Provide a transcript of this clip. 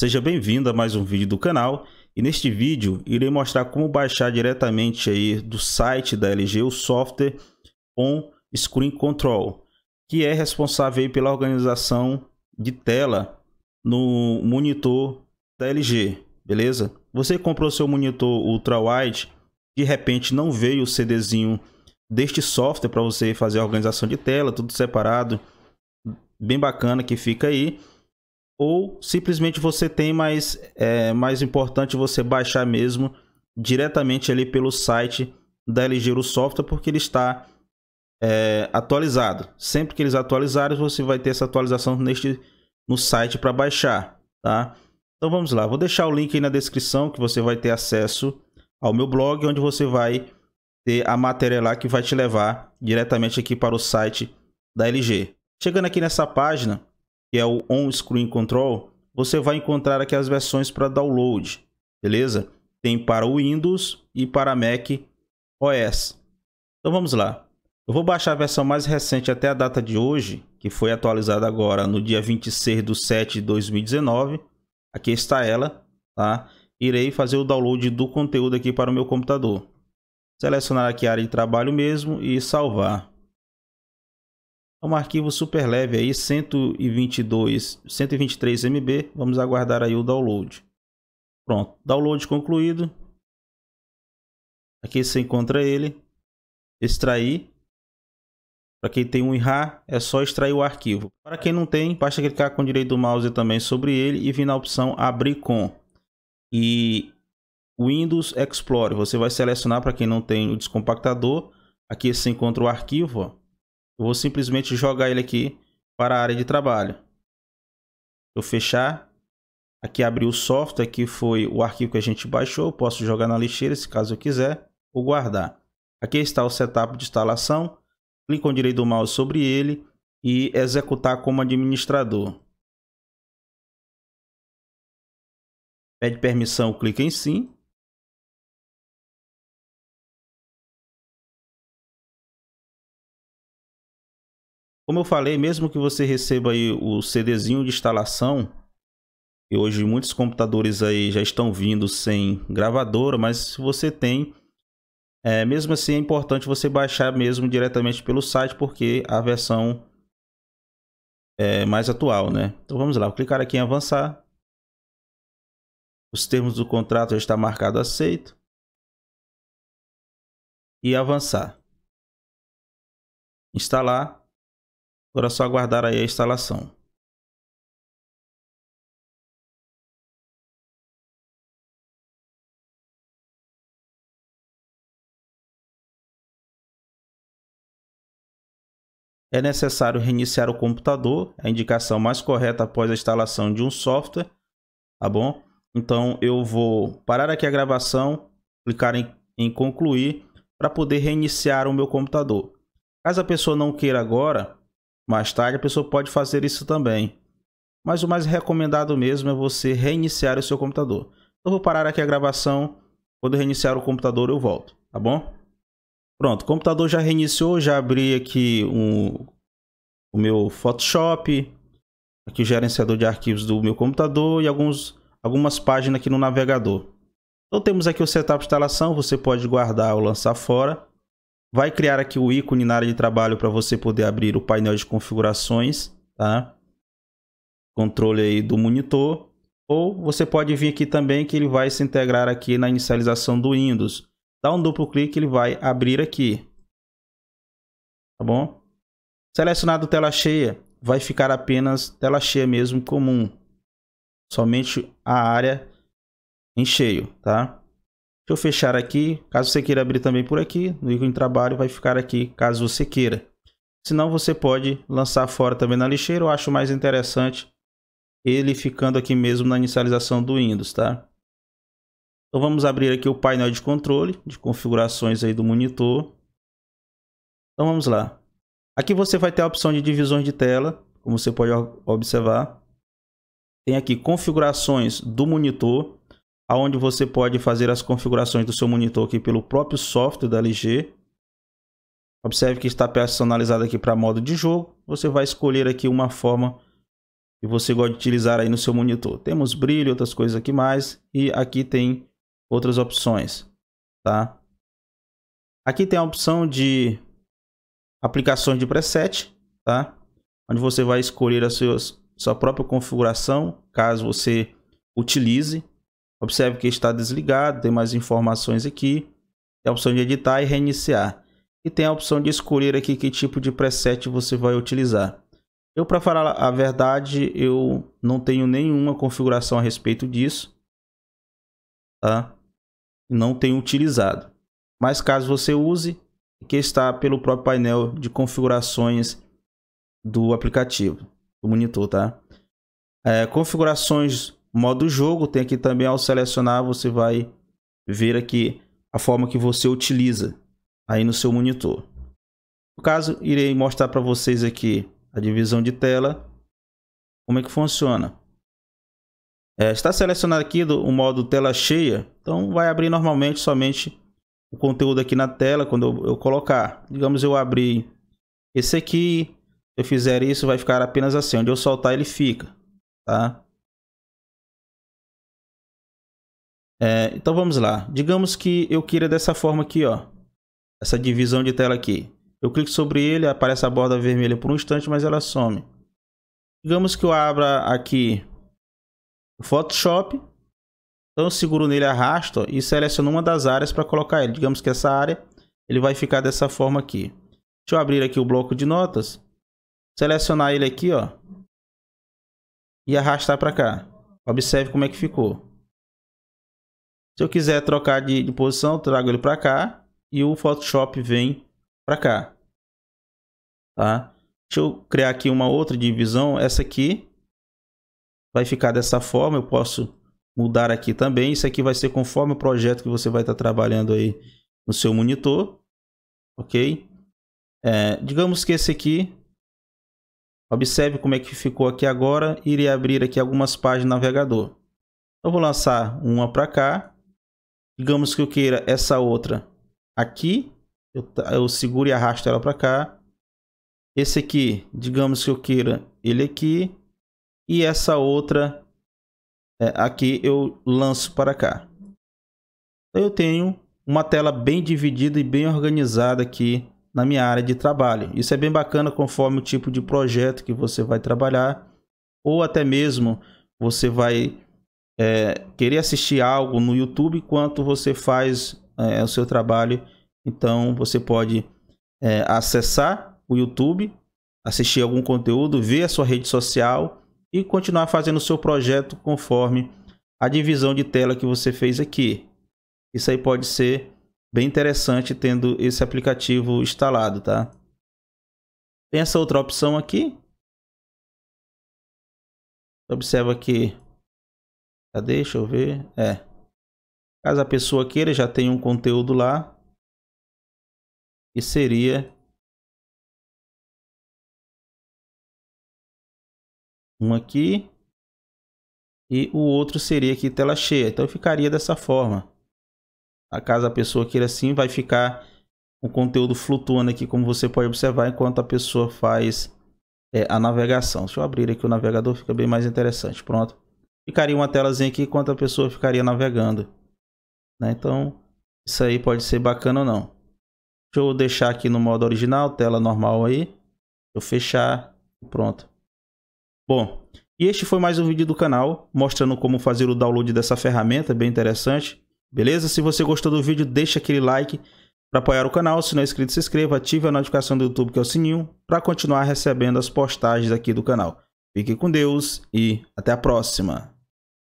Seja bem-vindo a mais um vídeo do canal e neste vídeo irei mostrar como baixar diretamente aí do site da LG o software On Screen Control, que é responsável pela organização de tela no monitor da LG, beleza? Você comprou seu monitor ultra wide, de repente não veio o CDzinho deste software para você fazer a organização de tela, tudo separado, bem bacana que fica aí ou simplesmente você tem, mas é mais importante você baixar mesmo diretamente ali pelo site da LG Software, porque ele está é, atualizado. Sempre que eles atualizarem, você vai ter essa atualização neste, no site para baixar, tá? Então vamos lá, vou deixar o link aí na descrição que você vai ter acesso ao meu blog, onde você vai ter a matéria lá que vai te levar diretamente aqui para o site da LG. Chegando aqui nessa página, que é o On Screen Control, você vai encontrar aqui as versões para download, beleza? Tem para Windows e para Mac OS. Então vamos lá. Eu vou baixar a versão mais recente até a data de hoje, que foi atualizada agora no dia 26 de 7 de 2019. Aqui está ela, tá? Irei fazer o download do conteúdo aqui para o meu computador. Selecionar aqui a área de trabalho mesmo e salvar. É um arquivo super leve aí, 122, 123 MB. Vamos aguardar aí o download. Pronto, download concluído. Aqui você encontra ele. Extrair. Para quem tem um RAR, é só extrair o arquivo. Para quem não tem, basta clicar com o direito do mouse também sobre ele e vir na opção Abrir com. E Windows Explorer, você vai selecionar para quem não tem o descompactador. Aqui você encontra o arquivo, ó vou simplesmente jogar ele aqui para a área de trabalho. Eu fechar. Aqui abriu o software, aqui foi o arquivo que a gente baixou. posso jogar na lixeira, se caso eu quiser, ou guardar. Aqui está o setup de instalação. Clique com o direito do mouse sobre ele e executar como administrador. Pede permissão, clique em sim. Como eu falei, mesmo que você receba aí o CDzinho de instalação, e hoje muitos computadores aí já estão vindo sem gravadora, mas se você tem, é, mesmo assim é importante você baixar mesmo diretamente pelo site, porque a versão é mais atual, né? Então vamos lá, vou clicar aqui em avançar. Os termos do contrato já está marcado aceito. E avançar. Instalar. Agora é só aguardar aí a instalação. É necessário reiniciar o computador, é a indicação mais correta após a instalação de um software, tá bom? Então eu vou parar aqui a gravação, clicar em, em concluir para poder reiniciar o meu computador. Caso a pessoa não queira agora, mais tarde a pessoa pode fazer isso também. Mas o mais recomendado mesmo é você reiniciar o seu computador. Eu vou parar aqui a gravação. Quando reiniciar o computador eu volto, tá bom? Pronto, o computador já reiniciou, já abri aqui um, o meu Photoshop, aqui o gerenciador de arquivos do meu computador e alguns, algumas páginas aqui no navegador. Então temos aqui o setup de instalação, você pode guardar ou lançar fora. Vai criar aqui o ícone na área de trabalho para você poder abrir o painel de configurações, tá? Controle aí do monitor. Ou você pode vir aqui também que ele vai se integrar aqui na inicialização do Windows. Dá um duplo clique, ele vai abrir aqui. Tá bom? Selecionado tela cheia, vai ficar apenas tela cheia mesmo comum. Somente a área em cheio, tá? eu fechar aqui. Caso você queira abrir também por aqui, no ícone de trabalho vai ficar aqui, caso você queira. Se não, você pode lançar fora também na lixeira. Eu acho mais interessante ele ficando aqui mesmo na inicialização do Windows, tá? Então vamos abrir aqui o painel de controle, de configurações aí do monitor. Então vamos lá. Aqui você vai ter a opção de divisões de tela, como você pode observar. Tem aqui configurações do monitor onde você pode fazer as configurações do seu monitor aqui pelo próprio software da LG. Observe que está personalizado aqui para modo de jogo. Você vai escolher aqui uma forma que você gosta de utilizar aí no seu monitor. Temos brilho, outras coisas aqui mais e aqui tem outras opções, tá? Aqui tem a opção de aplicações de preset, tá? Onde você vai escolher a sua própria configuração, caso você utilize, Observe que está desligado, tem mais informações aqui. Tem a opção de editar e reiniciar. E tem a opção de escolher aqui que tipo de preset você vai utilizar. Eu, para falar a verdade, eu não tenho nenhuma configuração a respeito disso. Tá? Não tenho utilizado. Mas caso você use, que está pelo próprio painel de configurações do aplicativo, do monitor, tá? É, configurações modo jogo. Tem aqui também ao selecionar, você vai ver aqui a forma que você utiliza aí no seu monitor. No caso, irei mostrar para vocês aqui a divisão de tela, como é que funciona. É, está selecionado aqui o modo tela cheia, então vai abrir normalmente somente o conteúdo aqui na tela quando eu, eu colocar. Digamos eu abrir esse aqui, eu fizer isso vai ficar apenas assim, onde eu soltar ele fica, tá? É, então vamos lá. Digamos que eu queira dessa forma aqui, ó. Essa divisão de tela aqui. Eu clico sobre ele, aparece a borda vermelha por um instante, mas ela some. Digamos que eu abra aqui o Photoshop. Então eu seguro nele, arrasto ó, e seleciono uma das áreas para colocar ele. Digamos que essa área ele vai ficar dessa forma aqui. Deixa eu abrir aqui o bloco de notas. Selecionar ele aqui, ó. E arrastar para cá. Observe como é que ficou. Se eu quiser trocar de, de posição, trago ele para cá e o Photoshop vem para cá. Tá? Deixa eu criar aqui uma outra divisão. Essa aqui vai ficar dessa forma. Eu posso mudar aqui também. Isso aqui vai ser conforme o projeto que você vai estar tá trabalhando aí no seu monitor. Ok? É, digamos que esse aqui. Observe como é que ficou aqui agora. Irei abrir aqui algumas páginas do navegador. Eu vou lançar uma para cá Digamos que eu queira essa outra aqui, eu, eu seguro e arrasto ela para cá. Esse aqui, digamos que eu queira ele aqui. E essa outra é, aqui eu lanço para cá. Então, eu tenho uma tela bem dividida e bem organizada aqui na minha área de trabalho. Isso é bem bacana conforme o tipo de projeto que você vai trabalhar ou até mesmo você vai é, querer assistir algo no YouTube enquanto você faz é, o seu trabalho. Então você pode é, acessar o YouTube, assistir algum conteúdo, ver a sua rede social e continuar fazendo o seu projeto conforme a divisão de tela que você fez aqui. Isso aí pode ser bem interessante tendo esse aplicativo instalado, tá? Tem essa outra opção aqui. Observa que tá Deixa eu ver. É. Caso a pessoa queira, já tem um conteúdo lá. Que seria um aqui e o outro seria aqui tela cheia. Então ficaria dessa forma. A ah, caso a pessoa queira assim, vai ficar o conteúdo flutuando aqui, como você pode observar, enquanto a pessoa faz é, a navegação. Deixa eu abrir aqui o navegador, fica bem mais interessante. Pronto ficaria uma telazinha aqui enquanto a pessoa ficaria navegando. Né? Então, isso aí pode ser bacana ou não. Deixa eu deixar aqui no modo original, tela normal aí. Eu fechar, pronto. Bom, e este foi mais um vídeo do canal, mostrando como fazer o download dessa ferramenta, bem interessante. Beleza? Se você gostou do vídeo, deixa aquele like para apoiar o canal. Se não é inscrito, se inscreva, ative a notificação do YouTube, que é o sininho, para continuar recebendo as postagens aqui do canal. Fique com Deus e até a próxima!